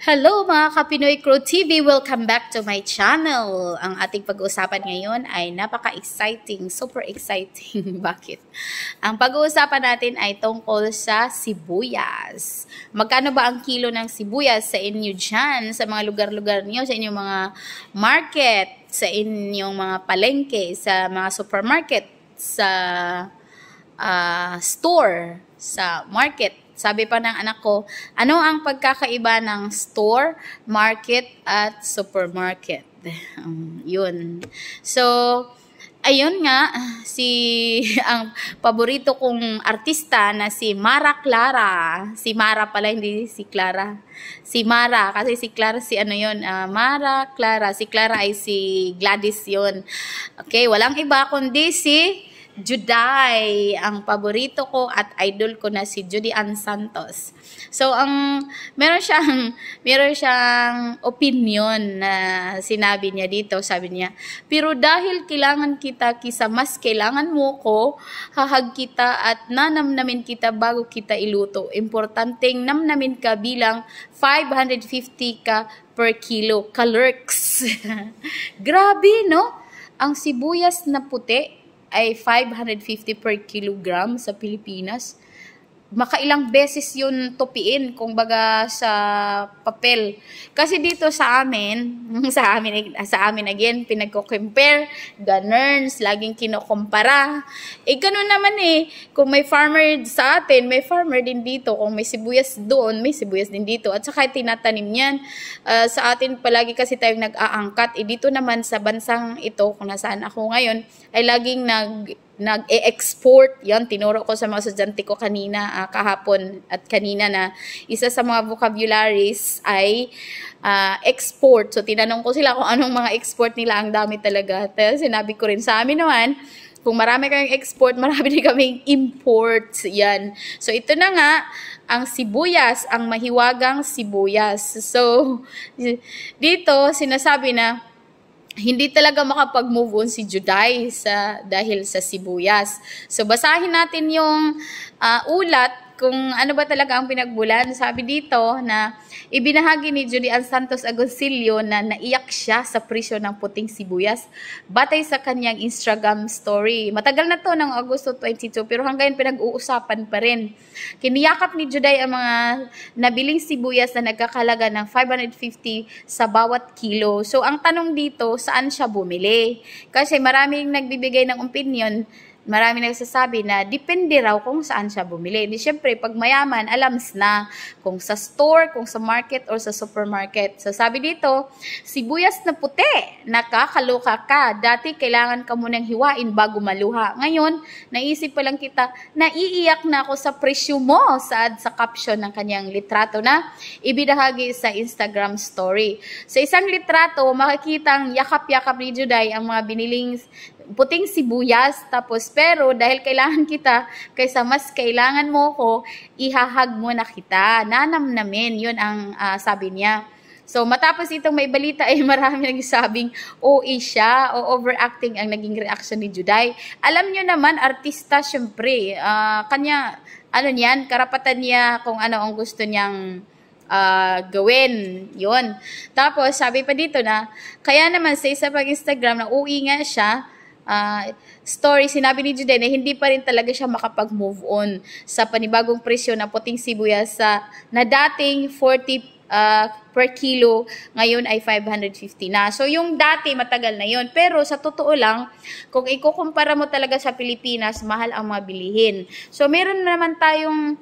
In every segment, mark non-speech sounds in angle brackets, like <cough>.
Hello mga Kapinoy Crew TV! Welcome back to my channel! Ang ating pag-uusapan ngayon ay napaka-exciting, super exciting. <laughs> Bakit? Ang pag-uusapan natin ay tungkol sa sibuyas. Magkano ba ang kilo ng sibuyas sa inyo dyan, sa mga lugar-lugar niyo, sa inyong mga market, sa inyong mga palengke, sa mga supermarket, sa uh, store, sa market, sabi pa ng anak ko, ano ang pagkakaiba ng store, market, at supermarket? Um, yun. So, ayun nga, <laughs> si, ang paborito kong artista na si Mara Clara. Si Mara pala, hindi si Clara. Si Mara, kasi si Clara si ano yun, uh, Mara Clara. Si Clara ay si Gladys yun. Okay, walang iba kundi si Juday, ang paborito ko at idol ko na si Judy Ann Santos. So ang meron siyang <laughs> meron siyang opinion na sinabi niya dito, sabi niya, pero dahil kailangan kita kisa mas kailangan mo ko, hahag kita at nanamnamin kita bago kita iluto. Importanteng namnamin ka bilang 550 ka per kilo calorics. <laughs> Grabe, no? Ang sibuyas na puti, ay 550 per kilogram sa Pilipinas makailang beses yun tupiin kung baga sa papel. Kasi dito sa amin, <laughs> sa amin, sa amin again, pinagko-compare, ganurns, laging kinukumpara. Eh, ganun naman eh. Kung may farmer sa atin, may farmer din dito. Kung may sibuyas doon, may sibuyas din dito. At saka tinatanim yan. Uh, ah, sa atin, palagi kasi tayong nag-aangkat. Eh, dito naman sa bansang ito, kung nasaan ako ngayon, ay laging nag nag-e-export. Yan, tinuro ko sa mga estudyante ko kanina, uh, kahapon at kanina na isa sa mga vocabularies ay uh, export. So, tinanong ko sila kung anong mga export nila. Ang dami talaga. Kaya sinabi ko rin sa amin naman, kung marami kayong export, marami din kaming imports. Yan. So, ito na nga, ang sibuyas, ang mahiwagang sibuyas. So, dito, sinasabi na, hindi talaga makapag-move on si Juday sa, dahil sa sibuyas. So basahin natin yung uh, ulat kung ano ba talaga ang pinagbulan. Sabi dito na ibinahagi ni Judy Julian Santos Agoncillo na naiyak siya sa presyo ng puting sibuyas batay sa kanyang Instagram story. Matagal na to ng Agosto 22 pero hanggang pinag-uusapan pa rin. Kiniyakap ni Juday ang mga nabiling sibuyas na nagkakalaga ng 550 sa bawat kilo. So ang tanong dito, saan siya bumili? Kasi maraming nagbibigay ng opinion marami nagsasabi na depende raw kung saan siya bumili. Di syempre, pag mayaman, alams na kung sa store, kung sa market, or sa supermarket. So sabi dito, sibuyas na puti, nakakaloka ka. Dati kailangan ka munang hiwain bago maluha. Ngayon, naisip pa lang kita, naiiyak na ako sa presyo mo saad sa caption ng kanyang litrato na ibinahagi sa Instagram story. Sa isang litrato, makikita ang yakap-yakap ni Juday ang mga biniling puting sibuyas. Tapos, pero dahil kailangan kita, kaysa mas kailangan mo ko, ihahag mo na kita. Nanamnamin, yun ang uh, sabi niya. So, matapos itong may balita <laughs> ay eh, marami nagsabing OA siya o overacting ang naging reaction ni Juday. Alam niyo naman, artista syempre, uh, kanya, ano niyan, karapatan niya kung ano ang gusto niyang uh, gawin. yon. Tapos, sabi pa dito na, kaya naman sa isa pag Instagram na uwi nga siya, uh, story, sinabi ni Juden eh, hindi pa rin talaga siya makapag-move on sa panibagong presyo ng puting sibuyas sa na dating 40 uh, ah, per kilo, ngayon ay 550 na. So yung dati matagal na yon. Pero sa totoo lang, kung ikukumpara mo talaga sa Pilipinas, mahal ang mga bilihin. So meron naman tayong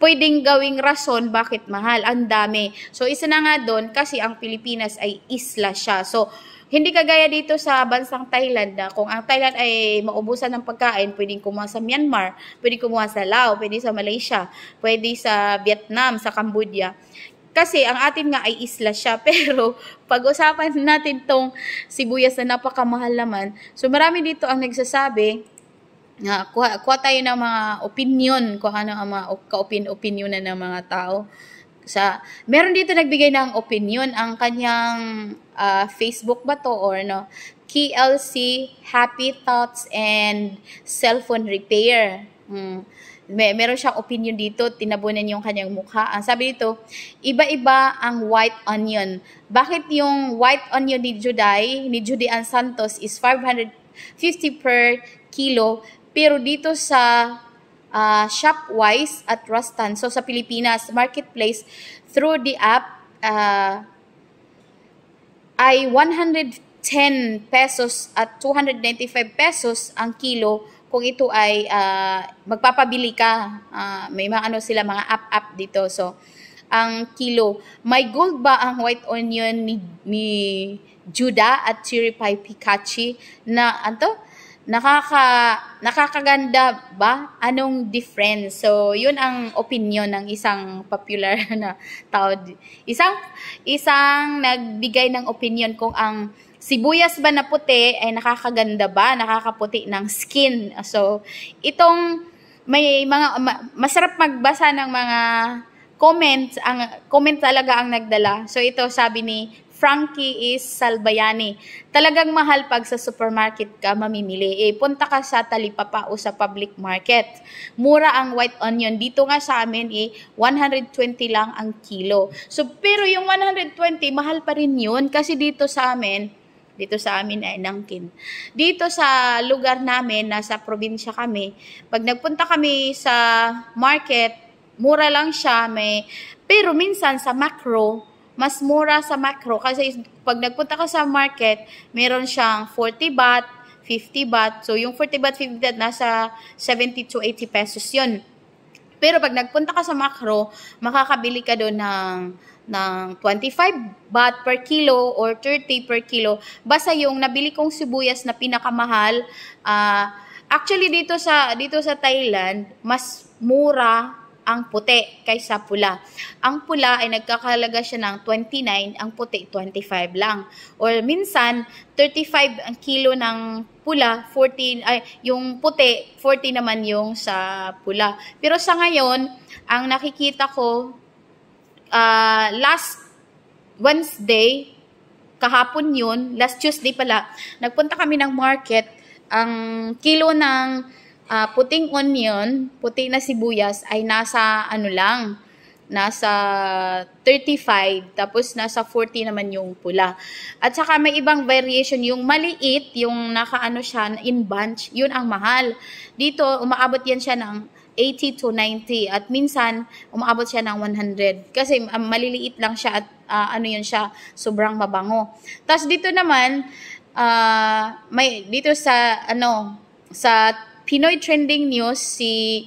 pwedeng gawing rason bakit mahal. Ang dami. So, isa na nga doon kasi ang Pilipinas ay isla siya. So, hindi kagaya dito sa bansang Thailand na kung ang Thailand ay maubusan ng pagkain, pwedeng kumuha sa Myanmar, pwedeng kumuha sa Laos, pwedeng sa Malaysia, pwedeng sa Vietnam, sa Cambodia. Kasi ang atin nga ay isla siya, <laughs> pero pag-usapan natin tong sibuyas na napakamahal naman, so marami dito ang nagsasabi, na kuha, kuha tayo ng mga opinion, kuha ng mga kaopin-opinionan ng mga tao sa meron dito nagbigay ng opinion ang kanyang uh, Facebook ba to or no KLC Happy Thoughts and Cellphone Repair. mm. May, meron siyang opinion dito, tinabunan yung kanyang mukha. Ang sabi dito, iba-iba ang white onion. Bakit yung white onion ni Juday, ni Judy Ann Santos is 550 per kilo, pero dito sa uh, Shopwise at Rustan. So sa Pilipinas, marketplace through the app uh, ay 110 pesos at 295 pesos ang kilo kung ito ay uh, magpapabili ka. Uh, may mga ano sila, mga app-app dito. So, ang kilo. May gold ba ang white onion ni, ni Juda at Chiripay Pikachu na, anto? nakaka nakakaganda ba? Anong difference? So, 'yun ang opinion ng isang popular <laughs> na tao. Isang isang nagbigay ng opinion kung ang sibuyas ba na puti ay eh, nakakaganda ba, nakakaputi ng skin. So, itong may mga ma, masarap magbasa ng mga comments ang comment talaga ang nagdala. So ito sabi ni Frankie is Salbayani. Talagang mahal pag sa supermarket ka mamimili. Eh, punta ka sa Talipapa o sa public market. Mura ang white onion. Dito nga sa amin, eh, 120 lang ang kilo. So, pero yung 120, mahal pa rin yun. Kasi dito sa amin, dito sa amin ay Nangkin. Dito sa lugar namin, nasa probinsya kami, pag nagpunta kami sa market, mura lang siya, may, pero minsan sa macro, mas mura sa macro. Kasi pag nagpunta ka sa market, meron siyang 40 baht, 50 baht. So, yung 40 baht, 50 baht, nasa 70 to 80 pesos yun. Pero pag nagpunta ka sa macro, makakabili ka doon ng ng 25 baht per kilo or 30 per kilo. Basta yung nabili kong sibuyas na pinakamahal, uh, actually dito sa dito sa Thailand, mas mura ang puti kaysa pula. Ang pula ay nagkakalaga siya ng 29, ang puti 25 lang. Or minsan 35 ang kilo ng pula, 14 ay yung puti, 40 naman yung sa pula. Pero sa ngayon, ang nakikita ko uh, last Wednesday, kahapon yun, last Tuesday pala, nagpunta kami ng market, ang kilo ng uh, puting onion, puti na sibuyas ay nasa ano lang, nasa 35 tapos nasa 40 naman yung pula. At saka may ibang variation yung maliit, yung nakaano siya in bunch, yun ang mahal. Dito umaabot yan siya ng 80 to 90 at minsan umaabot siya ng 100 kasi um, maliliit lang siya at uh, ano yun siya sobrang mabango. Tapos dito naman uh, may dito sa ano sa Pinoy Trending News si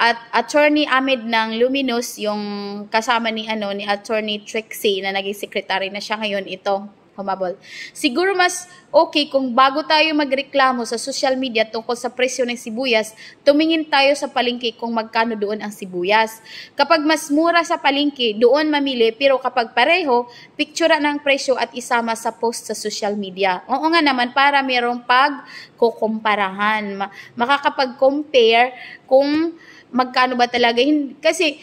at Attorney Ahmed ng Luminous yung kasama ni ano ni Attorney Trixie na naging secretary na siya ngayon ito humabol. Siguro mas okay kung bago tayo magreklamo sa social media tungkol sa presyo ng sibuyas, tumingin tayo sa palengke kung magkano doon ang sibuyas. Kapag mas mura sa palengke, doon mamili pero kapag pareho, pictura ng presyo at isama sa post sa social media. Oo nga naman para merong pagkukumparahan. Makakapag-compare kung magkano ba talaga. Kasi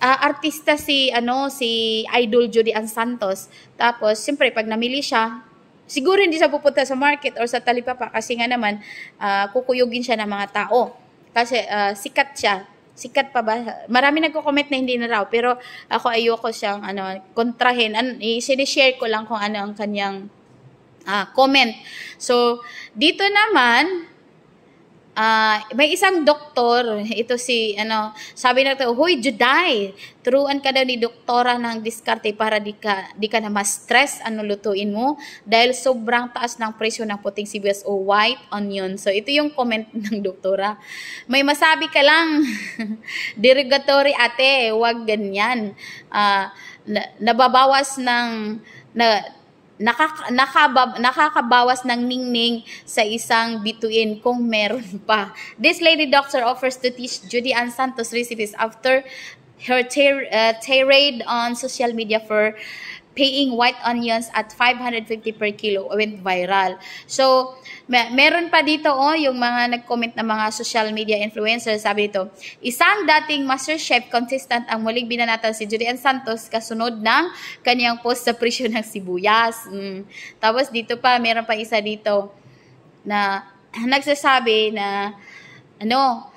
uh, artista si ano si Idol Judy Ann Santos. Tapos siyempre pag namili siya, siguro hindi siya pupunta sa market or sa talipapa kasi nga naman uh, kukuyugin siya ng mga tao. Kasi uh, sikat siya. Sikat pa ba? Marami nagko-comment na hindi na raw pero ako ayoko siyang ano kontrahin. An i-share ko lang kung ano ang kanyang uh, comment. So dito naman uh, may isang doktor, ito si, ano, sabi na ito, Hoy, Juday, turuan ka daw ni doktora ng diskarte para di ka, di ka na ma-stress ano lutuin mo dahil sobrang taas ng presyo ng puting sibuyas o white onion. So, ito yung comment <laughs> ng doktora. May masabi ka lang, <laughs> derogatory ate, wag ganyan. Uh, na, nababawas ng na nakaka, nakabab, nakakabawas ng ningning sa isang bituin kung meron pa. This lady doctor offers to teach Judy Ann Santos recipes after her tir- uh, tirade on social media for paying white onions at 550 per kilo went viral. So, may, meron pa dito oh, yung mga nag-comment na mga social media influencers. Sabi dito, isang dating master chef consistent ang muling binanatan si Julian Santos kasunod ng kaniyang post sa presyo ng sibuyas. Mm. Tapos dito pa, meron pa isa dito na <clears throat> nagsasabi na ano,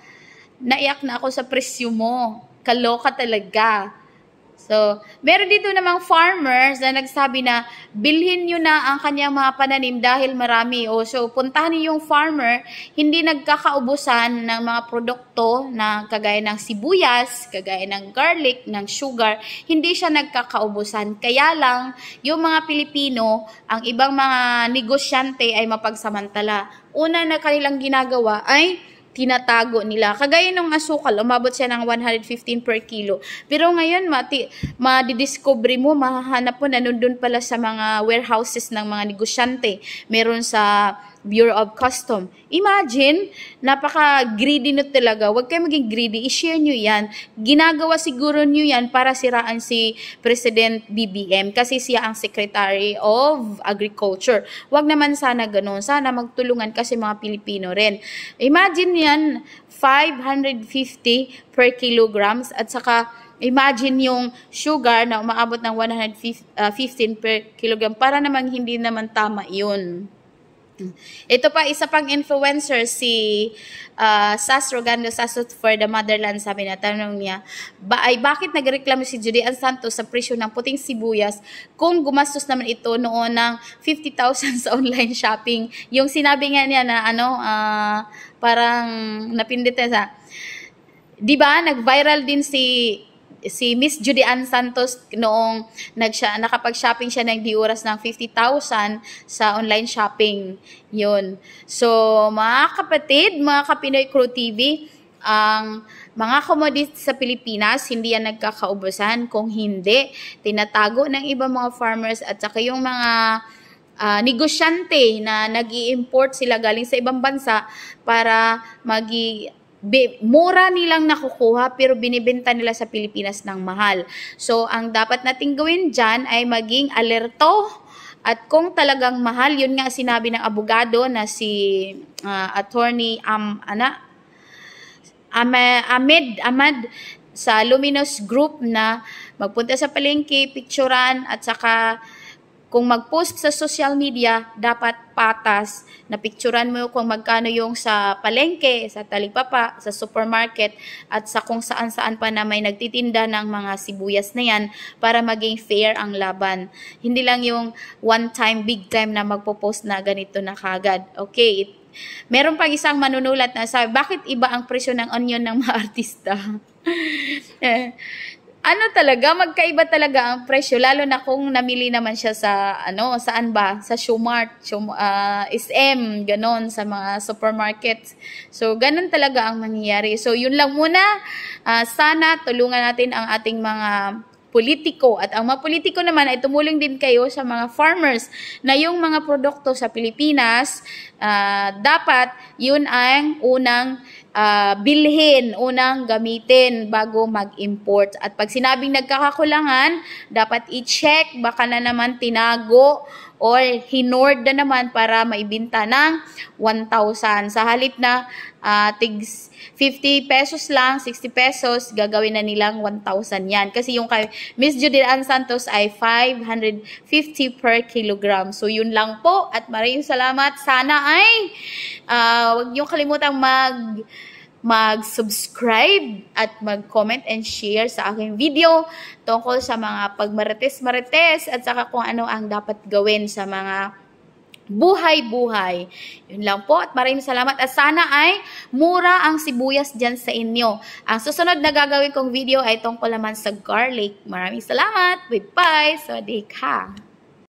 naiyak na ako sa presyo mo. Kaloka talaga So, meron dito namang farmers na nagsabi na bilhin nyo na ang kanyang mga pananim dahil marami. O, so, puntahan niyo yung farmer, hindi nagkakaubusan ng mga produkto na kagaya ng sibuyas, kagaya ng garlic, ng sugar. Hindi siya nagkakaubusan. Kaya lang, yung mga Pilipino, ang ibang mga negosyante ay mapagsamantala. Una na kanilang ginagawa ay tinatago nila. Kagaya nung asukal, umabot siya ng 115 per kilo. Pero ngayon, mati, madidiscovery mo, mahahanap mo na nandun pala sa mga warehouses ng mga negosyante. Meron sa Bureau of Custom. Imagine, napaka-greedy nyo talaga. Huwag kayo maging greedy. I-share nyo yan. Ginagawa siguro nyo yan para siraan si President BBM kasi siya ang Secretary of Agriculture. Huwag naman sana ganun. Sana magtulungan kasi mga Pilipino rin. Imagine yan, 550 per kilograms at saka Imagine yung sugar na umaabot ng 115 ah, per kilogram para namang hindi naman tama yun. Ito pa, isa pang influencer, si uh, Sas Rogando Sasut for the Motherland, sabi na, tanong niya, ba, ay bakit nagreklamo si Julian Santos sa presyo ng puting sibuyas kung gumastos naman ito noon ng 50,000 sa online shopping? Yung sinabi nga niya na ano, uh, parang napindit sa, di ba, nag-viral din si si Miss Judian Santos noong nagsya, nakapag-shopping siya ng di oras ng 50,000 sa online shopping. Yun. So, mga kapatid, mga kapinoy Crew TV, ang mga commodities sa Pilipinas, hindi yan nagkakaubusan. Kung hindi, tinatago ng iba mga farmers at saka yung mga uh, negosyante na nag import sila galing sa ibang bansa para magi be, mura nilang nakukuha pero binibenta nila sa Pilipinas ng mahal. So, ang dapat nating gawin dyan ay maging alerto at kung talagang mahal, yun nga sinabi ng abogado na si uh, attorney um, ana, Ahmed Ahmad sa Luminous Group na magpunta sa palengke, picturan at saka kung mag-post sa social media, dapat patas. na Napicturan mo kung magkano yung sa palengke, sa talipapa, sa supermarket, at sa kung saan-saan pa na may nagtitinda ng mga sibuyas na yan para maging fair ang laban. Hindi lang yung one time, big time na magpo-post na ganito na kagad. Okay, Meron pang isang manunulat na sabi, bakit iba ang presyo ng onion ng mga <laughs> artista? <laughs> Eh, ano talaga, magkaiba talaga ang presyo. Lalo na kung namili naman siya sa, ano, saan ba? Sa Shumart, Shum, uh, ah, SM, ganon, sa mga supermarket. So, ganon talaga ang nangyayari. So, yun lang muna. Uh, sana tulungan natin ang ating mga politiko. At ang mga politiko naman ay tumulong din kayo sa mga farmers na yung mga produkto sa Pilipinas, uh, dapat yun ang unang uh, bilhin, unang gamitin bago mag-import. At pag sinabing nagkakakulangan, dapat i-check, baka na naman tinago or hinord na naman para maibinta ng 1,000. Sa halip na uh, tig 50 pesos lang, 60 pesos, gagawin na nilang 1,000 yan. Kasi yung kay Miss Judy Ann Santos ay 550 per kilogram. So yun lang po at maraming salamat. Sana ay Uh, huwag niyong kalimutang mag mag-subscribe at mag-comment and share sa aking video tungkol sa mga pagmarites-marites at saka kung ano ang dapat gawin sa mga buhay-buhay. Yun lang po at maraming salamat at sana ay mura ang sibuyas dyan sa inyo. Ang susunod na gagawin kong video ay tungkol naman sa garlic. Maraming salamat. Goodbye. Sawadee ka.